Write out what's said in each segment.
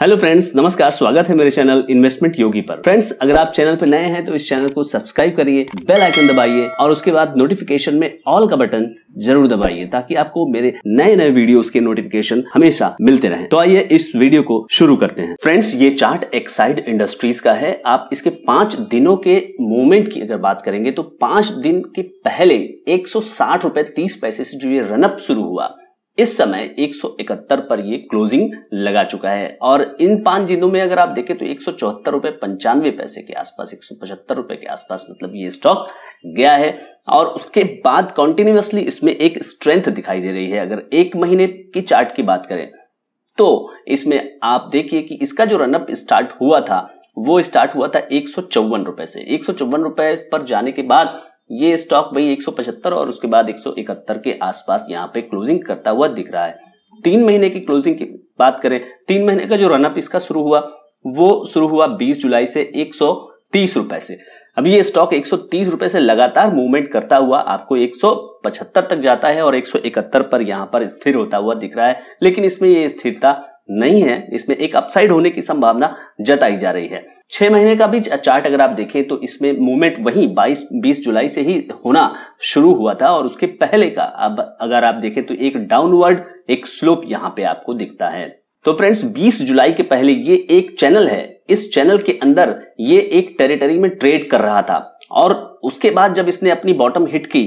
hello friends नमस्कार स्वागत है मेरे चैनल इन्वेस्टमेंट योगी पर फ्रेंड्स अगर आप चैनल पर नए हैं तो इस चैनल को सब्सक्राइब करिए बेल आइकन दबाइए और उसके बाद नोटिफिकेशन में ऑल का बटन जरूर दबाइए ताकि आपको मेरे नए नए वीडियोस के नोटिफिकेशन हमेशा मिलते रहे तो आइए इस वीडियो को शुरू करते हैं फ्रेंड्स ये चार्ट एक्साइड इंडस्ट्रीज का है आप इसके पांच दिनों के मूवमेंट की अगर बात करेंगे तो पांच दिन के पहले एक सौ पैसे से जो ये रनअप शुरू हुआ इस समय 171 पर ये क्लोजिंग लगा चुका है और इन पांच दिनों में अगर आप देखें तो एक रुपए पंचानवे पैसे के आसपास एक रुपए के आसपास मतलब ये स्टॉक गया है और उसके बाद कॉन्टिन्यूसली इसमें एक स्ट्रेंथ दिखाई दे रही है अगर एक महीने की चार्ट की बात करें तो इसमें आप देखिए कि इसका जो रनअप स्टार्ट हुआ था वो स्टार्ट हुआ था एक रुपए से एक रुपए पर जाने के बाद ये स्टॉक भाई 175 और उसके बाद 171 के आसपास यहाँ पे क्लोजिंग करता हुआ दिख रहा है तीन महीने की क्लोजिंग की बात करें तीन महीने का जो रनअप इसका शुरू हुआ वो शुरू हुआ 20 जुलाई से एक रुपए से अब ये स्टॉक एक रुपए से लगातार मूवमेंट करता हुआ आपको एक तक जाता है और एक पर यहाँ पर स्थिर होता हुआ दिख रहा है लेकिन इसमें ये स्थिरता नहीं है इसमें एक अपसाइड होने की संभावना जताई जा रही है छह महीने का भी चार्ट अगर आप देखें तो इसमें मूवमेंट वही 22 20 जुलाई से ही होना शुरू हुआ था और उसके पहले का अब अगर आप देखें तो एक डाउनवर्ड एक स्लोप यहां पे आपको दिखता है तो फ्रेंड्स 20 जुलाई के पहले ये एक चैनल है इस चैनल के अंदर ये एक टेरिटरी में ट्रेड कर रहा था और उसके बाद जब इसने अपनी बॉटम हिट की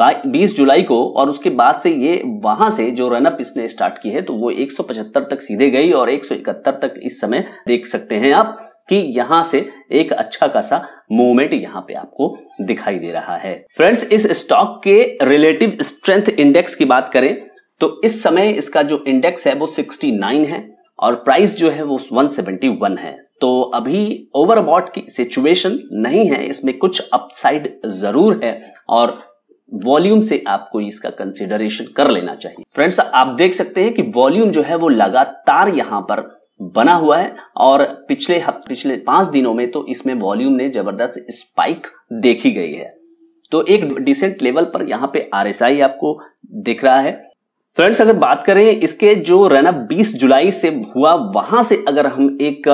बीस जुलाई को और उसके बाद से ये वहां से जो रनअप इसने स्टार्ट की है तो वो 175 तक सीधे गई और 171 तक इस समय देख सकते हैं आप कि यहां से एक अच्छा खासा मूवमेंट यहां पे आपको दिखाई दे रहा है फ्रेंड्स इस स्टॉक के रिलेटिव स्ट्रेंथ इंडेक्स की बात करें तो इस समय इसका जो इंडेक्स है वो 69 है और प्राइस जो है वो 171 है तो अभी ओवरबॉट की सिचुएशन नहीं है इसमें कुछ अपसाइड जरूर है और वॉल्यूम से आपको इसका कंसिडरेशन कर लेना चाहिए फ्रेंड्स आप देख सकते हैं कि वॉल्यूम जो है वो लगातार यहां पर बना हुआ है और पिछले हफ्ते पिछले पांच दिनों में तो इसमें वॉल्यूम ने जबरदस्त स्पाइक देखी गई है तो एक डिसेंट लेवल पर यहां पे आरएसआई आपको दिख रहा है फ्रेंड्स अगर बात करें इसके जो रनअप 20 जुलाई से हुआ वहां से अगर हम एक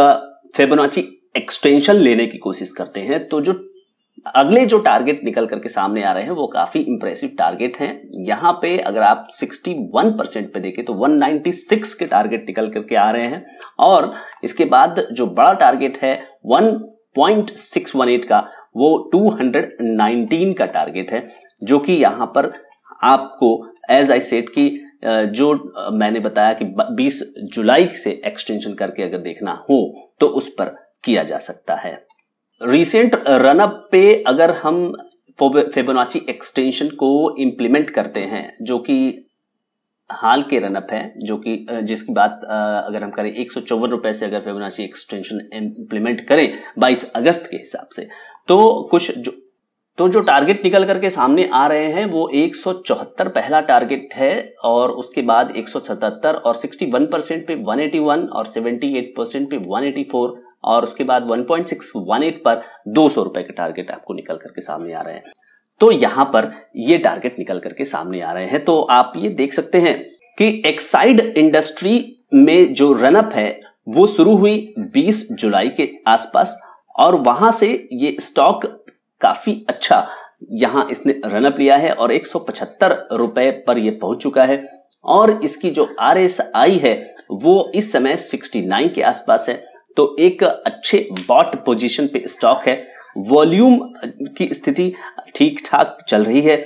फेबोनाची एक्सटेंशन लेने की कोशिश करते हैं तो जो अगले जो टारगेट निकल करके सामने आ रहे हैं वो काफी इंप्रेसिव टारगेट हैं यहां पे अगर आप 61 परसेंट पे देखें तो 196 के टारगेट निकल करके आ रहे हैं और इसके बाद जो बड़ा टारगेट है 1.618 का वो 219 का टारगेट है जो कि यहां पर आपको एज आई सेट की जो मैंने बताया कि 20 जुलाई से एक्सटेंशन करके अगर देखना हो तो उस पर किया जा सकता है रिसेंट रनअप पे अगर हम फेबोनाची एक्सटेंशन को इम्प्लीमेंट करते हैं जो कि हाल के रनअप है जो कि जिसकी बात अगर हम करें एक रुपए से अगर फेबोनाची एक्सटेंशन इम्प्लीमेंट करें 22 अगस्त के हिसाब से तो कुछ जो तो जो टारगेट निकल करके सामने आ रहे हैं वो एक पहला टारगेट है और उसके बाद 177 और 61 परसेंट पे 181 और 78 परसेंट पे 184 और उसके बाद 1.618 पर दो सौ रुपए के टारगेट आपको निकल करके सामने आ रहे हैं तो यहां पर ये टारगेट निकल करके सामने आ रहे हैं तो आप ये देख सकते हैं कि एक्साइड इंडस्ट्री में जो रनअप है वो शुरू हुई 20 जुलाई के आसपास और वहां से ये स्टॉक काफी अच्छा यहां इसने रनअप लिया है और एक रुपए पर यह पहुंच चुका है और इसकी जो आर है वो इस समय 69 के आसपास है तो एक अच्छे बॉट पोजीशन पे स्टॉक है वॉल्यूम की स्थिति ठीक ठाक चल रही है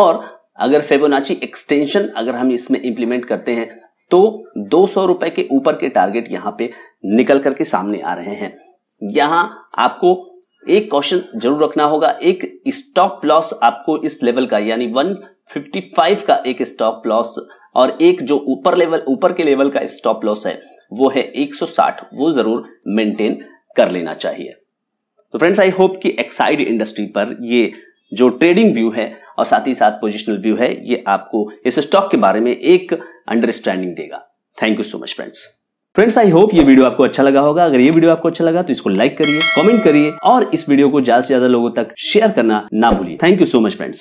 और अगर फेबोनाची एक्सटेंशन अगर हम इसमें इंप्लीमेंट करते हैं तो दो सौ रुपए के ऊपर के टारगेट यहाँ पे निकल करके सामने आ रहे हैं यहां आपको एक क्वेश्चन जरूर रखना होगा एक स्टॉप लॉस आपको इस लेवल का यानी 155 का एक स्टॉप लॉस और एक जो ऊपर लेवल ऊपर के लेवल का स्टॉप लॉस है वो है 160 वो जरूर मेंटेन कर लेना चाहिए तो फ्रेंड्स आई होप कि एक्साइड इंडस्ट्री पर ये जो ट्रेडिंग व्यू है और साथ ही साथ पोजिशनल व्यू है ये आपको इस स्टॉक के बारे में एक अंडरस्टैंडिंग देगा thank you so much friends friends I hope ये वीडियो आपको अच्छा लगा होगा अगर ये वीडियो आपको अच्छा लगा तो इसको लाइक करिए कमेंट करिए और इस वीडियो को ज्यादा से ज्यादा लोगों तक शेयर करना ना भूलिए thank you so much friends